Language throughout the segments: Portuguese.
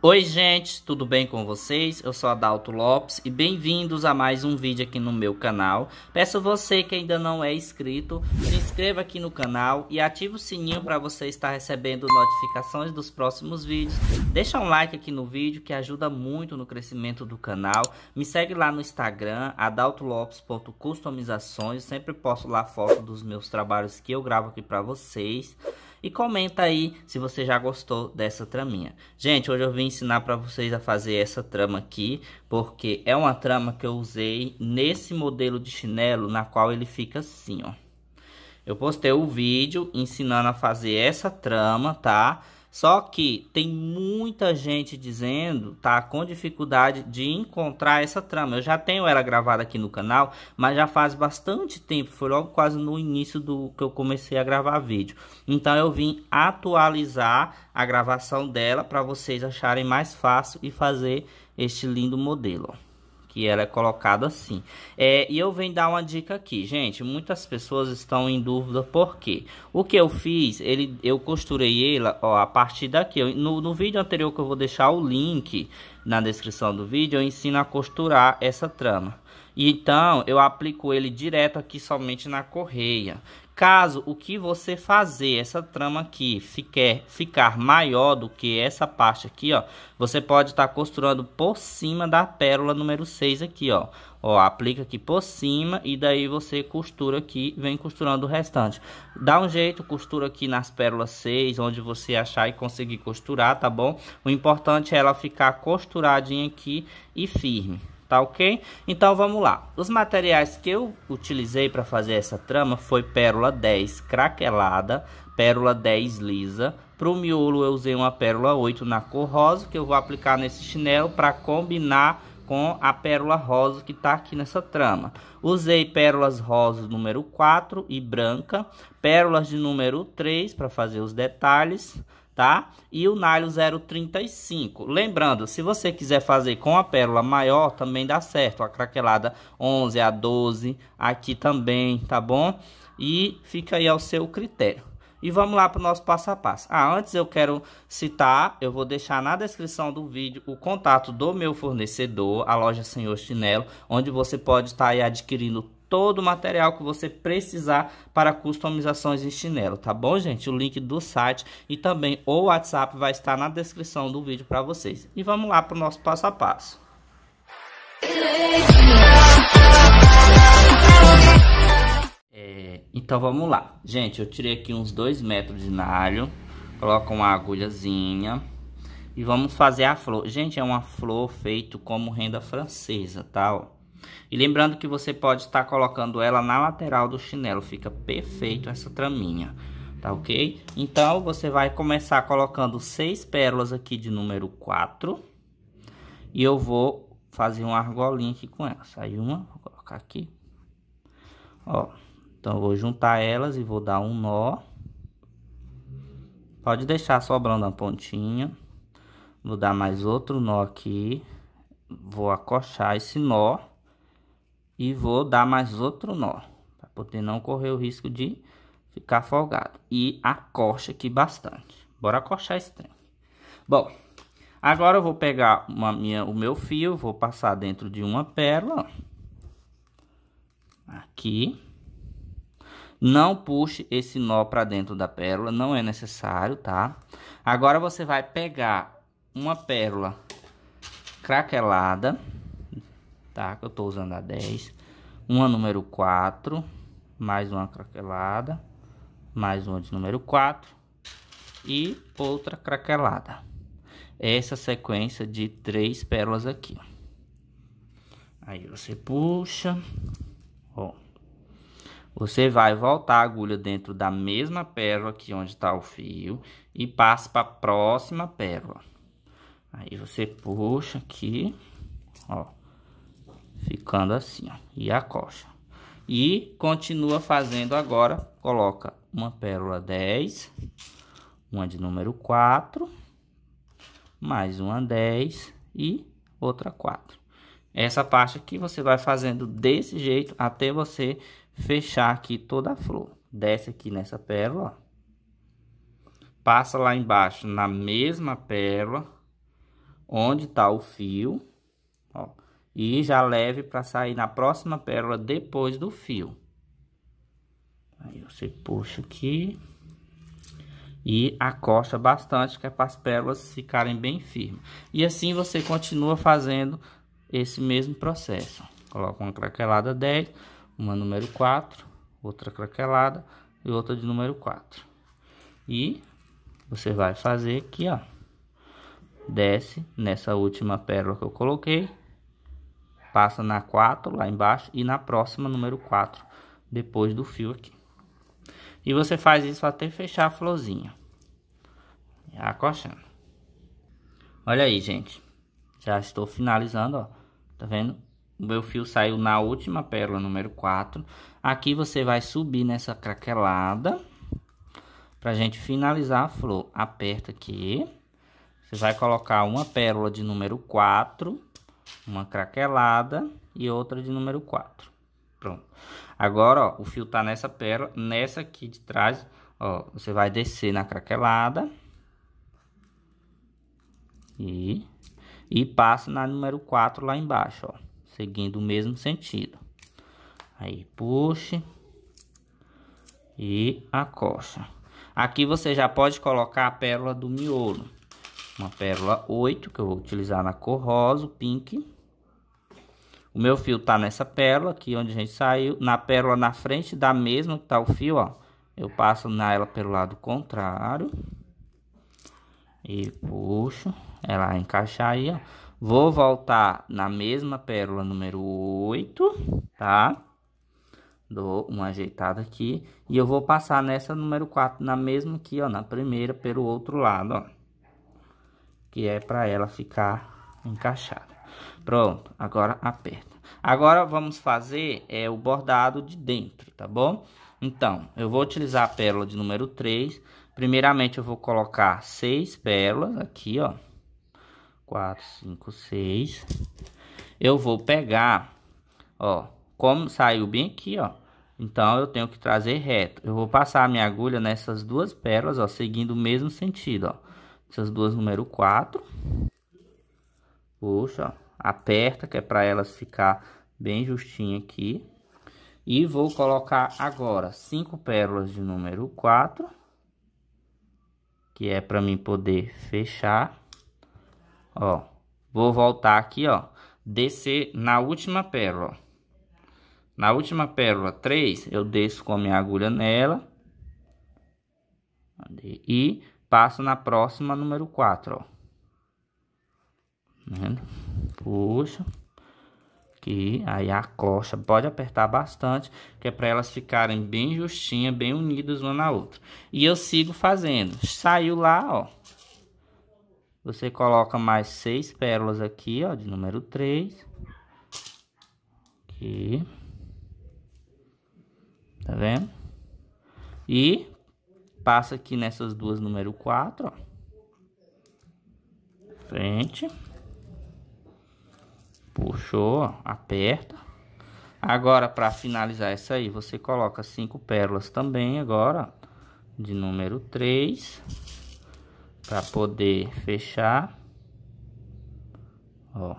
Oi gente, tudo bem com vocês? Eu sou Adalto Lopes e bem-vindos a mais um vídeo aqui no meu canal. Peço você que ainda não é inscrito, se inscreva aqui no canal e ative o sininho para você estar recebendo notificações dos próximos vídeos. Deixa um like aqui no vídeo que ajuda muito no crescimento do canal. Me segue lá no Instagram, adaltolopes.customizações, sempre posto lá foto dos meus trabalhos que eu gravo aqui para vocês e comenta aí se você já gostou dessa traminha. Gente, hoje eu vim ensinar para vocês a fazer essa trama aqui, porque é uma trama que eu usei nesse modelo de chinelo, na qual ele fica assim, ó. Eu postei o um vídeo ensinando a fazer essa trama, tá? Tá? Só que tem muita gente dizendo, tá, com dificuldade de encontrar essa trama. Eu já tenho ela gravada aqui no canal, mas já faz bastante tempo, foi logo quase no início do que eu comecei a gravar vídeo. Então eu vim atualizar a gravação dela para vocês acharem mais fácil e fazer este lindo modelo que ela é colocada assim. É, e eu venho dar uma dica aqui, gente. Muitas pessoas estão em dúvida por quê. O que eu fiz, ele, eu costurei ela ó, a partir daqui. No, no vídeo anterior que eu vou deixar o link na descrição do vídeo, eu ensino a costurar essa trama. Então, eu aplico ele direto aqui somente na correia. Caso o que você fazer, essa trama aqui, ficar, ficar maior do que essa parte aqui, ó, você pode estar tá costurando por cima da pérola número 6 aqui, ó. Ó, aplica aqui por cima e daí você costura aqui, vem costurando o restante. Dá um jeito, costura aqui nas pérolas 6, onde você achar e conseguir costurar, tá bom? O importante é ela ficar costuradinha aqui e firme tá ok? Então vamos lá. Os materiais que eu utilizei para fazer essa trama foi pérola 10 craquelada, pérola 10 lisa. Para o miolo eu usei uma pérola 8 na cor rosa, que eu vou aplicar nesse chinelo para combinar com a pérola rosa que está aqui nessa trama. Usei pérolas rosas número 4 e branca, pérolas de número 3 para fazer os detalhes, tá? E o nylon 0,35. Lembrando, se você quiser fazer com a pérola maior, também dá certo. A craquelada 11 a 12, aqui também, tá bom? E fica aí ao seu critério. E vamos lá para o nosso passo a passo. Ah, antes eu quero citar, eu vou deixar na descrição do vídeo o contato do meu fornecedor, a loja Senhor Chinelo, onde você pode estar adquirindo todo o material que você precisar para customizações em chinelo, tá bom, gente? O link do site e também o WhatsApp vai estar na descrição do vídeo para vocês. E vamos lá para o nosso passo a passo. É, então vamos lá. Gente, eu tirei aqui uns 2 metros de nalho, coloco uma agulhazinha e vamos fazer a flor. Gente, é uma flor feito como renda francesa, tá? Ó. E lembrando que você pode estar tá colocando ela na lateral do chinelo, fica perfeito essa traminha, tá ok? Então, você vai começar colocando seis pérolas aqui de número 4. E eu vou fazer uma argolinha aqui com ela. Sai uma, vou colocar aqui. Ó, então eu vou juntar elas e vou dar um nó. Pode deixar sobrando a pontinha. Vou dar mais outro nó aqui. Vou acochar esse nó e vou dar mais outro nó, para poder não correr o risco de ficar folgado. E acorcha aqui bastante. Bora acorchar esse trem. Bom, agora eu vou pegar uma minha, o meu fio, vou passar dentro de uma pérola. Aqui. Não puxe esse nó para dentro da pérola, não é necessário, tá? Agora você vai pegar uma pérola craquelada tá? Que eu tô usando a 10. Uma número 4, mais uma craquelada, mais uma de número 4 e outra craquelada. Essa sequência de três pérolas aqui. Aí você puxa, ó. Você vai voltar a agulha dentro da mesma pérola aqui onde está o fio e passa para a próxima pérola. Aí você puxa aqui, ó. Ficando assim, ó. E a coxa. E continua fazendo agora. Coloca uma pérola 10. Uma de número 4. Mais uma 10. E outra 4. Essa parte aqui você vai fazendo desse jeito até você fechar aqui toda a flor. Desce aqui nessa pérola, Passa lá embaixo na mesma pérola, onde tá o fio, ó e já leve para sair na próxima pérola depois do fio. Aí você puxa aqui e acosta bastante que é para as pérolas ficarem bem firmes. E assim você continua fazendo esse mesmo processo. Coloca uma craquelada 10, uma número 4, outra craquelada e outra de número 4. E você vai fazer aqui, ó. Desce nessa última pérola que eu coloquei passa na 4 lá embaixo e na próxima número 4 depois do fio aqui. E você faz isso até fechar a florzinha. Acochando. Olha aí, gente. Já estou finalizando, ó. Tá vendo? O meu fio saiu na última pérola número 4. Aqui você vai subir nessa craquelada. Pra gente finalizar a flor. Aperta aqui. Você vai colocar uma pérola de número 4 uma craquelada e outra de número 4. Pronto. Agora, ó, o fio tá nessa pérola, nessa aqui de trás, ó, você vai descer na craquelada e e passa na número 4 lá embaixo, ó, seguindo o mesmo sentido. Aí puxe e acosta Aqui você já pode colocar a pérola do miolo uma pérola 8, que eu vou utilizar na cor rosa, o pink. O meu fio tá nessa pérola aqui, onde a gente saiu. Na pérola na frente da mesma que tá o fio, ó. Eu passo nela pelo lado contrário. E puxo ela é encaixar aí, ó. Vou voltar na mesma pérola número 8, tá? Dou uma ajeitada aqui. E eu vou passar nessa número 4, na mesma aqui, ó. Na primeira, pelo outro lado, ó que é para ela ficar encaixada. Pronto, agora aperta. Agora vamos fazer é, o bordado de dentro, tá bom? Então, eu vou utilizar a pérola de número 3. Primeiramente, eu vou colocar seis pérolas aqui, ó. 4, 5, 6. Eu vou pegar, ó, como saiu bem aqui, ó. Então, eu tenho que trazer reto. Eu vou passar a minha agulha nessas duas pérolas, ó, seguindo o mesmo sentido, ó. Essas duas número 4. Puxa, aperta que é para elas ficar bem justinha aqui. E vou colocar agora cinco pérolas de número 4. Que é para mim poder fechar. Ó, vou voltar aqui, ó. Descer na última pérola. Na última pérola 3, eu desço com a minha agulha nela. E passo na próxima número 4, ó. Tá vendo? Puxo. Aqui, aí a coxa pode apertar bastante, que é para elas ficarem bem justinhas, bem unidas uma na outra. E eu sigo fazendo. Saiu lá, ó. Você coloca mais seis pérolas aqui, ó, de número 3. Aqui. Tá vendo? E passa aqui nessas duas número 4, ó. Frente. Puxou, ó, aperta. Agora, para finalizar essa aí, você coloca cinco pérolas também agora, de número 3, para poder fechar. Ó.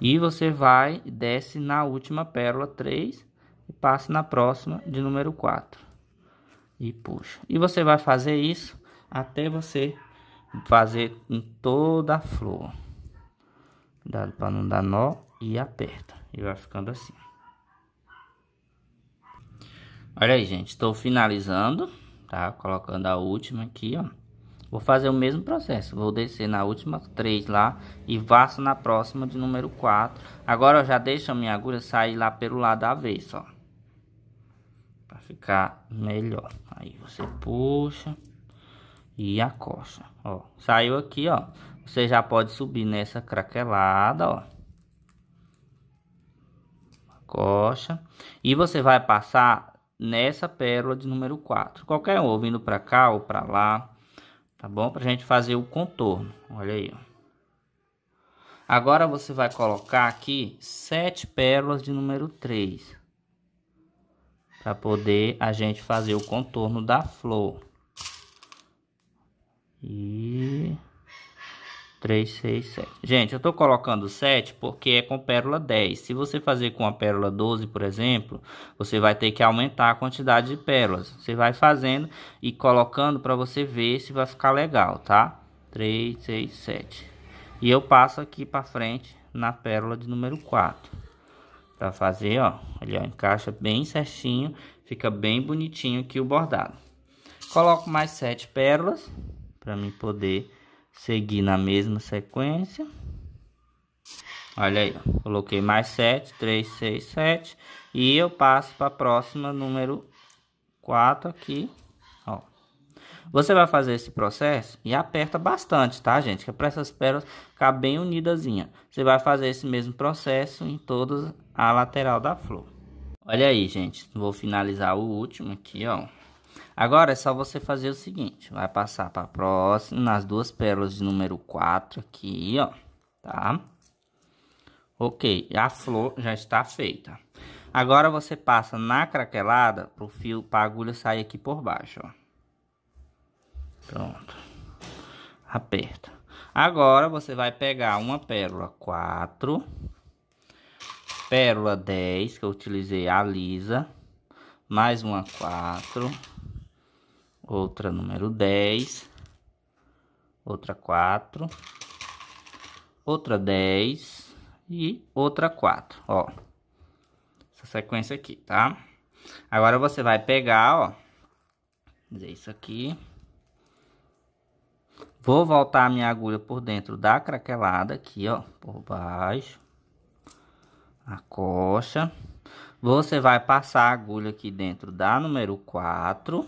E você vai, desce na última pérola 3 e passa na próxima de número 4 e puxa. E você vai fazer isso até você fazer em toda a flor. Cuidado para não dar nó e aperta. E vai ficando assim. Olha aí, gente. Estou finalizando, tá? Colocando a última aqui, ó. Vou fazer o mesmo processo. Vou descer na última 3 lá e vasso na próxima de número 4. Agora eu já deixo a minha agulha sair lá pelo lado avesso, ó ficar melhor. Aí você puxa e coxa ó. Saiu aqui, ó. Você já pode subir nessa craquelada, ó. coxa E você vai passar nessa pérola de número 4. Qualquer um, vindo pra cá ou pra lá. Tá bom? Pra gente fazer o contorno. Olha aí, ó. Agora você vai colocar aqui sete pérolas de número 3 para poder a gente fazer o contorno da flor. E 3, 6, 7. Gente, eu tô colocando 7 porque é com pérola 10. Se você fazer com a pérola 12, por exemplo, você vai ter que aumentar a quantidade de pérolas. Você vai fazendo e colocando para você ver se vai ficar legal, tá? 3, 6, 7. E eu passo aqui para frente na pérola de número 4 para fazer, ó, ele ó, encaixa bem certinho, fica bem bonitinho aqui o bordado. Coloco mais sete pérolas para mim poder seguir na mesma sequência. Olha aí, ó, coloquei mais sete, três, seis, sete, e eu passo para a próxima número quatro aqui. Você vai fazer esse processo e aperta bastante, tá, gente? Que é para essas pérolas ficar bem unidazinha. Você vai fazer esse mesmo processo em toda a lateral da flor. Olha aí, gente. Vou finalizar o último aqui, ó. Agora é só você fazer o seguinte, vai passar para próxima, nas duas pérolas de número 4 aqui, ó, tá? Ok, a flor já está feita. Agora você passa na craquelada pro fio, pra agulha sair aqui por baixo, ó. Pronto. Aperta. Agora você vai pegar uma pérola 4, pérola 10, que eu utilizei a lisa, mais uma 4, outra número 10, outra 4, outra 10 e outra 4, ó. Essa sequência aqui, tá? Agora você vai pegar, ó, fazer isso aqui. Vou voltar a minha agulha por dentro da craquelada aqui, ó, por baixo. A coxa. Você vai passar a agulha aqui dentro da número 4.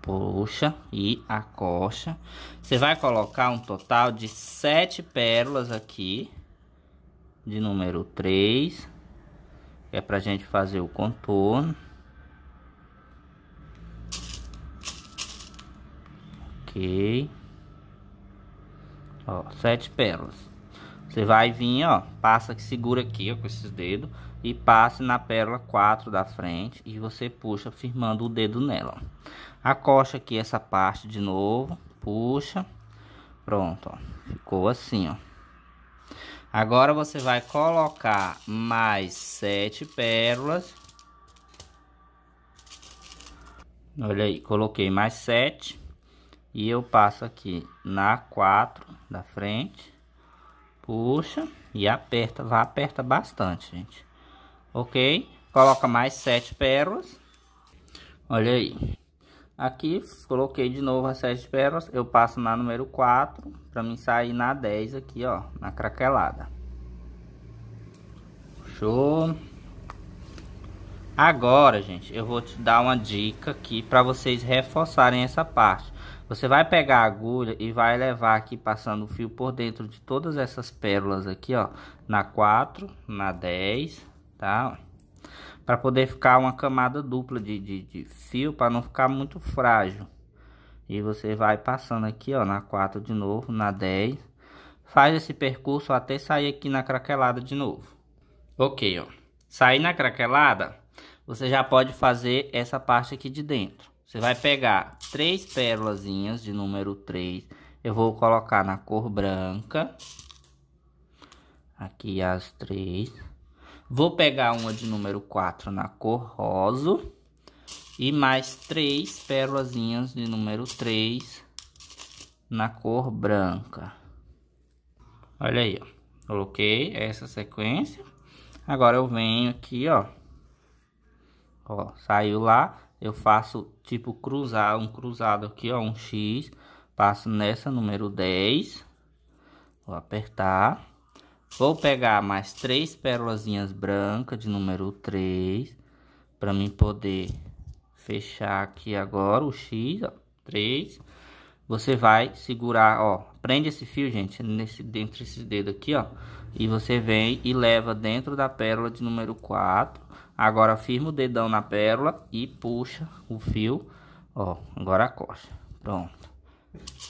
Puxa e a coxa. Você vai colocar um total de sete pérolas aqui. De número 3. É pra gente fazer o contorno. Ok. Ó, sete pérolas. Você vai vir, ó, passa que segura aqui, ó, com esses dedos. E passe na pérola 4 da frente. E você puxa, firmando o dedo nela, ó. Acosta aqui essa parte de novo. Puxa. Pronto, ó. Ficou assim, ó. Agora você vai colocar mais sete pérolas. Olha aí, coloquei mais sete. E eu passo aqui na 4 da frente. Puxa e aperta, vai aperta bastante, gente. Ok? Coloca mais sete pérolas. Olha aí. Aqui, coloquei de novo as sete pérolas. Eu passo na número 4, para mim sair na 10 aqui, ó, na craquelada. Show! Agora, gente, eu vou te dar uma dica aqui para vocês reforçarem essa parte. Você vai pegar a agulha e vai levar aqui passando o fio por dentro de todas essas pérolas aqui, ó. Na 4, na 10, tá? Pra poder ficar uma camada dupla de, de, de fio, para não ficar muito frágil. E você vai passando aqui, ó, na 4 de novo, na 10. Faz esse percurso até sair aqui na craquelada de novo. Ok, ó. Sair na craquelada, você já pode fazer essa parte aqui de dentro. Você vai pegar três pérolazinhas de número 3. Eu vou colocar na cor branca. Aqui as três. Vou pegar uma de número 4 na cor rosa. E mais três pérolazinhas de número 3 na cor branca. Olha aí, ó. Coloquei essa sequência. Agora eu venho aqui, ó. Ó, saiu lá eu faço tipo cruzar, um cruzado aqui, ó, um X, passo nessa número 10, vou apertar, vou pegar mais três pérolazinhas brancas de número 3, para mim poder fechar aqui agora o X, ó, 3, você vai segurar, ó, prende esse fio, gente, nesse, dentro desse dedo aqui, ó, e você vem e leva dentro da pérola de número 4, Agora firma o dedão na pérola e puxa o fio, ó, agora acosta. Pronto.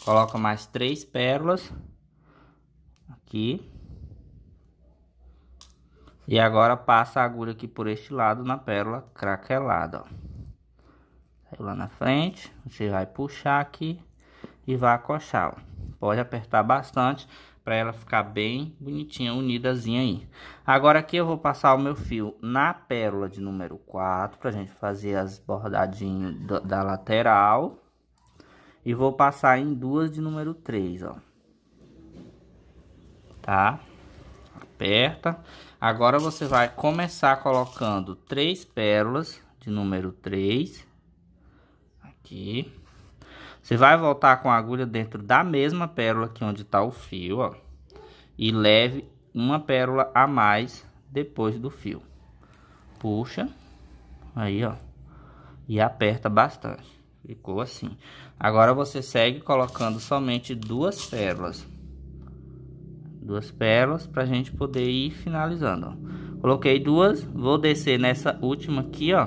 Coloca mais três pérolas aqui. E agora passa a agulha aqui por este lado na pérola craquelada, ó. lá na frente, você vai puxar aqui e vai acochar, ó. Pode apertar bastante para ela ficar bem bonitinha, unidazinha aí. Agora aqui eu vou passar o meu fio na pérola de número 4, pra gente fazer as bordadinhas da, lateral. E vou passar em duas de número 3, ó. Tá? Aperta. Agora você vai começar colocando três pérolas de número 3. Aqui. Você vai voltar com a agulha dentro da mesma pérola que onde está o fio, ó. E leve uma pérola a mais depois do fio. Puxa. Aí, ó. E aperta bastante. Ficou assim. Agora você segue colocando somente duas pérolas. Duas pérolas para a gente poder ir finalizando, ó. Coloquei duas, vou descer nessa última aqui, ó.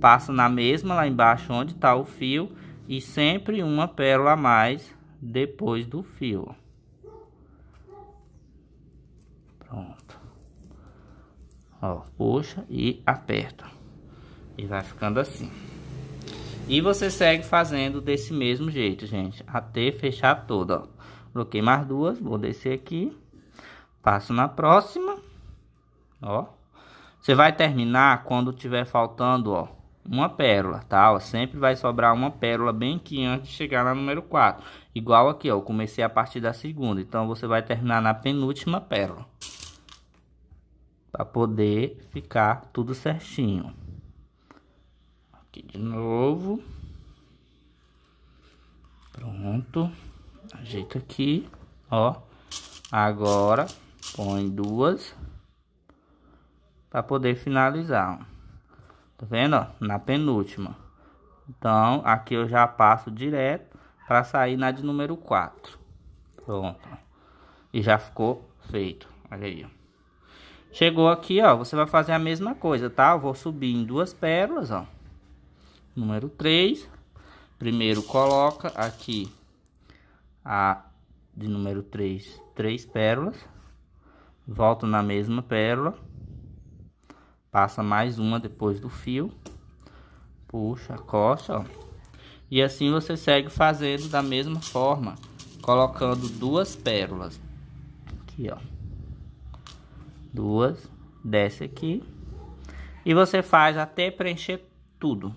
Passo na mesma lá embaixo onde está o fio e sempre uma pérola a mais depois do fio. Pronto. Ó, puxa e aperta. E vai ficando assim. E você segue fazendo desse mesmo jeito, gente, até fechar toda, ó. Coloquei mais duas, vou descer aqui. Passo na próxima, ó. Você vai terminar quando tiver faltando, ó, uma pérola, tá? Ó, sempre vai sobrar uma pérola bem aqui antes de chegar na número 4. Igual aqui, ó, eu comecei a partir da segunda, então você vai terminar na penúltima pérola. Pra poder ficar tudo certinho. Aqui de novo. Pronto. Ajeita aqui, ó. Agora, põe duas. Pra poder finalizar, ó. Tá vendo, ó? Na penúltima. Então, aqui eu já passo direto para sair na de número 4. Pronto. E já ficou feito. Olha aí, ó. Chegou aqui, ó, você vai fazer a mesma coisa, tá? Eu vou subir em duas pérolas, ó. Número 3. Primeiro coloca aqui a de número 3, três pérolas. Volto na mesma pérola passa mais uma depois do fio, puxa, costa, ó. E assim você segue fazendo da mesma forma, colocando duas pérolas. Aqui, ó. Duas, desce aqui. E você faz até preencher tudo.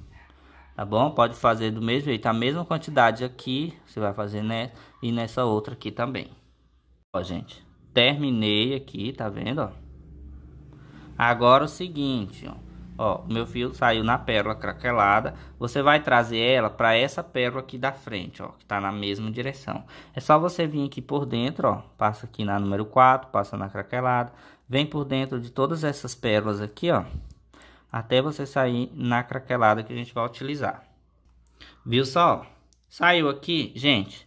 Tá bom? Pode fazer do mesmo jeito, a mesma quantidade aqui, você vai fazer nessa né, e nessa outra aqui também. Ó, gente, terminei aqui, tá vendo, ó? Agora o seguinte, ó. Ó, o meu fio saiu na pérola craquelada. Você vai trazer ela para essa pérola aqui da frente, ó, que tá na mesma direção. É só você vir aqui por dentro, ó, passa aqui na número 4, passa na craquelada, vem por dentro de todas essas pérolas aqui, ó, até você sair na craquelada que a gente vai utilizar. Viu só? Saiu aqui, gente,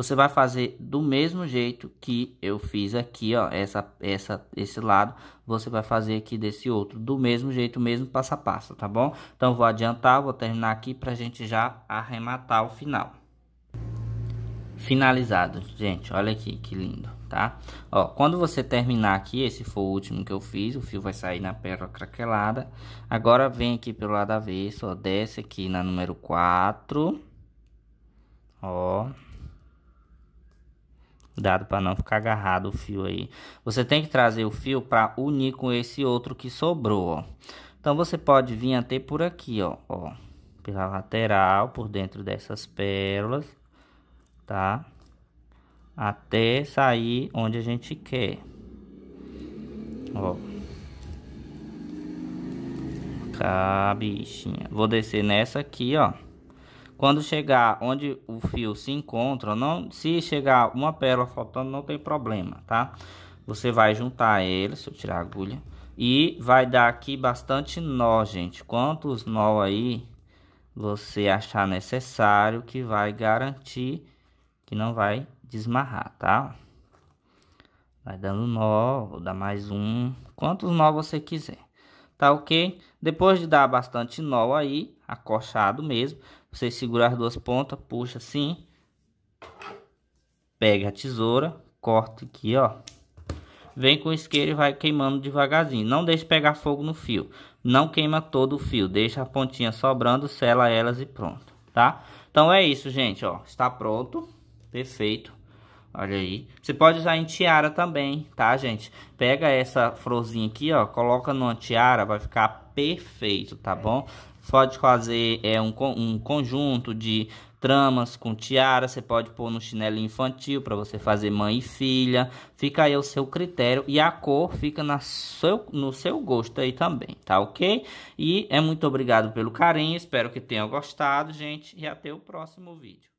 você vai fazer do mesmo jeito que eu fiz aqui, ó, essa, essa, esse lado, você vai fazer aqui desse outro, do mesmo jeito, mesmo passo a passo, tá bom? Então, vou adiantar, vou terminar aqui pra gente já arrematar o final. Finalizado, gente, olha aqui que lindo, tá? Ó, quando você terminar aqui, esse foi o último que eu fiz, o fio vai sair na pérola craquelada. Agora, vem aqui pelo lado avesso, ó, desce aqui na número 4, ó... Cuidado para não ficar agarrado o fio aí. Você tem que trazer o fio para unir com esse outro que sobrou, ó. Então você pode vir até por aqui, ó, ó, pela lateral, por dentro dessas pérolas, tá? Até sair onde a gente quer. Ó. Cá, tá, bichinha. Vou descer nessa aqui, ó. Quando chegar onde o fio se encontra, não, se chegar uma pérola faltando, não tem problema, tá? Você vai juntar ele, se eu tirar a agulha, e vai dar aqui bastante nó, gente. Quantos nó aí você achar necessário que vai garantir que não vai desmarrar, tá? Vai dando nó, vou dar mais um, quantos nó você quiser, tá ok? Depois de dar bastante nó aí, acochado mesmo, você segurar as duas pontas, puxa assim. Pega a tesoura, corta aqui, ó. Vem com o isqueiro e vai queimando devagarzinho. Não deixe pegar fogo no fio. Não queima todo o fio. Deixa a pontinha sobrando, sela elas e pronto, tá? Então é isso, gente, ó. Está pronto. Perfeito. Olha aí. Você pode usar em tiara também, tá, gente? Pega essa florzinha aqui, ó. Coloca numa tiara, vai ficar perfeito, tá bom? pode fazer é, um, um conjunto de tramas com tiara, você pode pôr no chinelo infantil para você fazer mãe e filha. Fica aí o seu critério e a cor fica na seu, no seu gosto aí também, tá ok? E é muito obrigado pelo carinho, espero que tenham gostado, gente, e até o próximo vídeo.